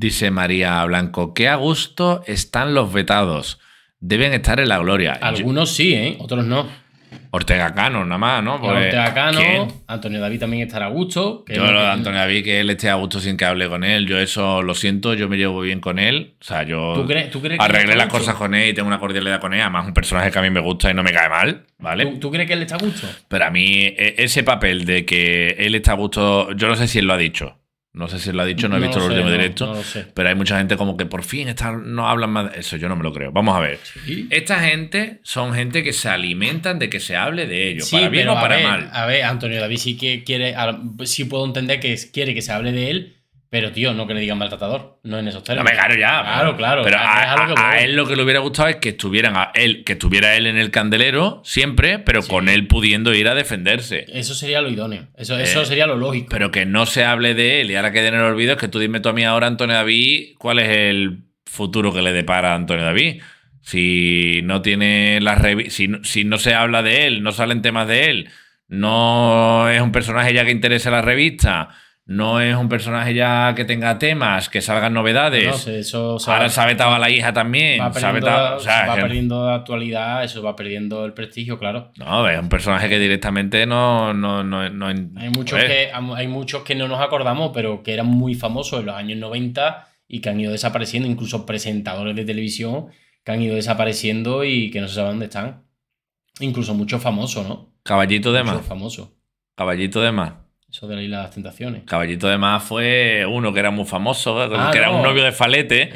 Dice María Blanco, qué a gusto están los vetados. Deben estar en la gloria. Algunos sí, ¿eh? otros no. Ortega Cano, nada más, ¿no? Pues, Ortega Cano, Antonio David también estará a gusto. yo lo de Antonio David, que él esté a gusto sin que hable con él. Yo eso lo siento, yo me llevo bien con él. O sea, yo ¿Tú arreglé las cosas con él y tengo una cordialidad con él. Además, un personaje que a mí me gusta y no me cae mal, ¿vale? ¿Tú, ¿tú crees que él está a gusto? Pero a mí, e, ese papel de que él está a gusto, yo no sé si él lo ha dicho. No sé si lo ha dicho, no he visto el último directo. No sé. Pero hay mucha gente como que por fin no hablan más. eso yo no me lo creo. Vamos a ver. Esta gente son gente que se alimentan de que se hable de ellos, para bien o para mal. A ver, Antonio David sí que quiere. si puedo entender que quiere que se hable de él, pero, tío, no que le digan maltratador, no en esos temas No ya. Claro, claro. Pero a, él lo que le hubiera gustado es que estuvieran él, que estuviera él en el candelero siempre, pero con él pudiendo ir a defenderse. Eso sería lo idóneo. Eso, eh, eso sería lo lógico. Pero que no se hable de él y ahora que en el olvido es que tú dime tú a mí ahora, Antonio David, cuál es el futuro que le depara a Antonio David. Si no tiene las si, si no se habla de él, no salen temas de él, no es un personaje ya que interesa la revista no es un personaje ya que tenga temas, que salgan novedades. Ahora se ha la hija también. Va perdiendo, actualidad, eso va perdiendo el prestigio, claro. No, es un personaje que directamente no. no, hay, muchos que, hay muchos que no nos acordamos, pero que eran muy famosos en los años 90 y que han ido desapareciendo, incluso presentadores de televisión que han ido desapareciendo y que no se sabe dónde están. Incluso muchos famosos, ¿no? Caballito de más. Famoso. Caballito de más. Eso de la isla de las tentaciones. Caballito de Mar fue uno que era muy famoso, ah, que era un novio de Falete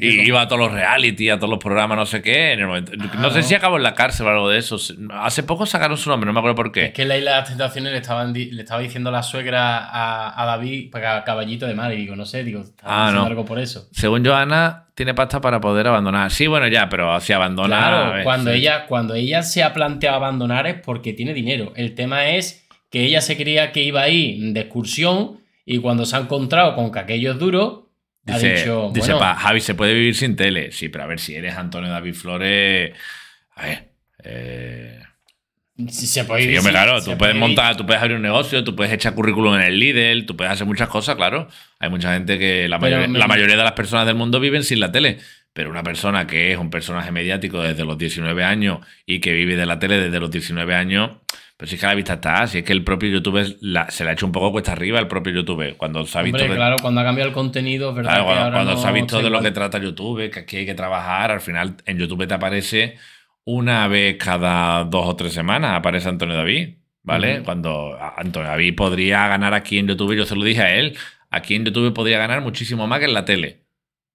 y iba a todos los reality, a todos los programas, no sé qué. Ah, no sé si acabó en la cárcel o algo de eso. Hace poco sacaron su nombre, no me acuerdo por qué. Es que en la isla de las tentaciones le, estaban le estaba diciendo la suegra a, David para Caballito de Mar y digo, no sé, digo, estaba ah, algo por eso. Según Joana, tiene pasta para poder abandonar. Sí, bueno, ya, pero si abandonar. Claro, cuando, este, ella, cuando ella se ha planteado abandonar es porque tiene dinero. El tema es que ella se creía que iba ahí de excursión y cuando se ha encontrado con que aquello es duro, dice, ha dicho. Dice, Javi, se puede vivir sin tele. Sí, pero a ver si eres Antonio David Flores. A ver. Eh, si se puede, sí, claro, tú puedes montar, tú puedes abrir un negocio, tú puedes echar currículum en el Lidl, tú puedes hacer muchas cosas, claro. Hay mucha gente que la, mayoría, de las personas del mundo viven sin la tele, pero una persona que es un personaje mediático desde los 19 años y que vive de la tele desde los 19 años, pues si es que la vista está, si es que el propio YouTube se le ha hecho un poco cuesta arriba el propio YouTube. Cuando se ha visto. Hombre, claro, cuando ha cambiado el contenido, ¿verdad? cuando, ahora cuando se ha visto de lo que trata YouTube, que aquí hay que trabajar, al final en YouTube te aparece una vez cada dos o tres semanas aparece Antonio David, ¿vale? Cuando Antonio David podría ganar aquí en YouTube, yo se lo dije a él, aquí en YouTube podría ganar muchísimo más que en la tele,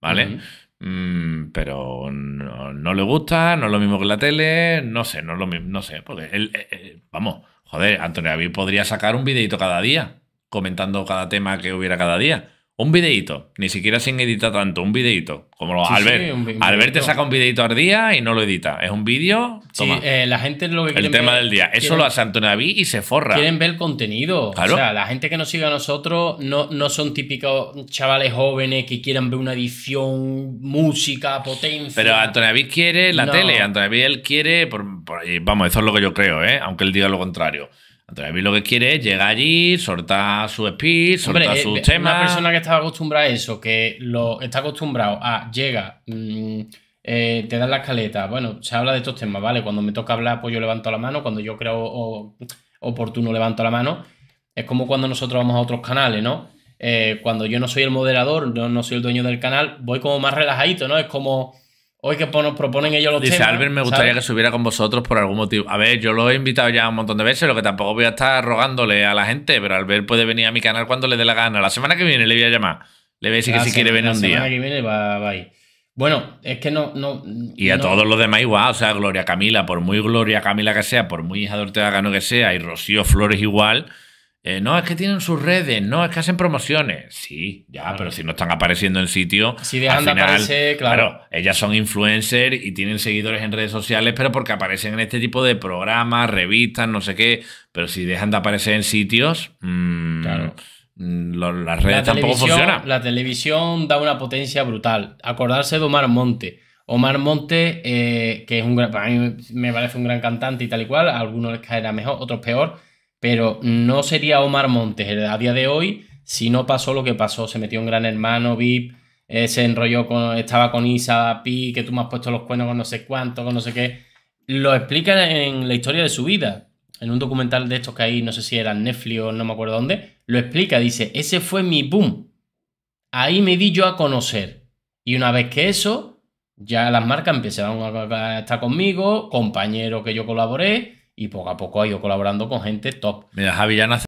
¿vale? Mm, pero no, le gusta, no es lo mismo que la tele, no sé, no es lo mismo, no sé, porque él, eh, eh, vamos, joder, Antonio David podría sacar un videito cada día, comentando cada tema que hubiera cada día un videito, ni siquiera sin editar tanto, un videito. Como lo Albert. Albert te saca un videito al día y no lo edita. Es un vídeo. Sí, eh, la gente lo El tema del día. Eso lo hace Antonio David y se forra. Quieren ver el contenido. O sea, la gente que nos sigue a nosotros no, no son típicos chavales jóvenes que quieran ver una edición, música, potencia. Pero Antonio David quiere la tele. Antonio David él quiere. vamos, eso es lo que yo creo, ¿eh? aunque él diga lo contrario. Entonces, mí lo que quiere es llegar allí, soltar su speed, soltar sus eh, temas. Una persona que estaba acostumbrada a eso, que lo está acostumbrado a llega, mm, eh, te dan la escaleta, bueno, se habla de estos temas, ¿vale? Cuando me toca hablar, pues yo levanto la mano, cuando yo creo oportuno levanto la mano. Es como cuando nosotros vamos a otros canales, ¿no? Eh, cuando yo no soy el moderador, no soy el dueño del canal, voy como más relajadito, ¿no? Es como hoy que nos proponen ellos los Dice, Dice Albert, me gustaría que subiera con vosotros por algún motivo. A ver, yo lo he invitado ya un montón de veces, lo que tampoco voy a estar rogándole a la gente, pero Albert puede venir a mi canal cuando le dé la gana. La semana que viene le voy a llamar. Le voy a decir que si quiere venir un día. La semana que viene va, Bueno, es que no. no y a todos los demás igual, o sea, Gloria Camila, por muy Gloria Camila que sea, por muy hija de Gano que sea, y Rocío Flores igual eh, no, es que tienen sus redes, no, es que hacen promociones. Sí, ya, pero si no están apareciendo en sitio. Si dejan de aparecer, claro. claro. Ellas son influencers y tienen seguidores en redes sociales, pero porque aparecen en este tipo de programas, revistas, no sé qué. Pero si dejan de aparecer en sitios. Mm, mm, las redes tampoco funcionan. La televisión da una potencia brutal. Acordarse de Omar Monte. Omar Monte, eh, que es un gran, para mí me parece un gran cantante y tal y cual, a algunos les caerá mejor, otros peor pero no sería Omar Montes a día de hoy si no pasó lo que pasó. Se metió un gran hermano, VIP, eh, se enrolló con. estaba con Isa, Pi, que tú me has puesto los cuernos con no sé cuánto, con no sé qué. Lo explica en la historia de su vida. En un documental de estos que hay, no sé si era Netflix o no me acuerdo dónde, lo explica, dice, ese fue mi boom. Ahí me di yo a conocer. Y una vez que eso, ya las marcas empezaron a estar conmigo, compañero que yo colaboré, y poco a poco ha ido colaborando con gente top. Mira,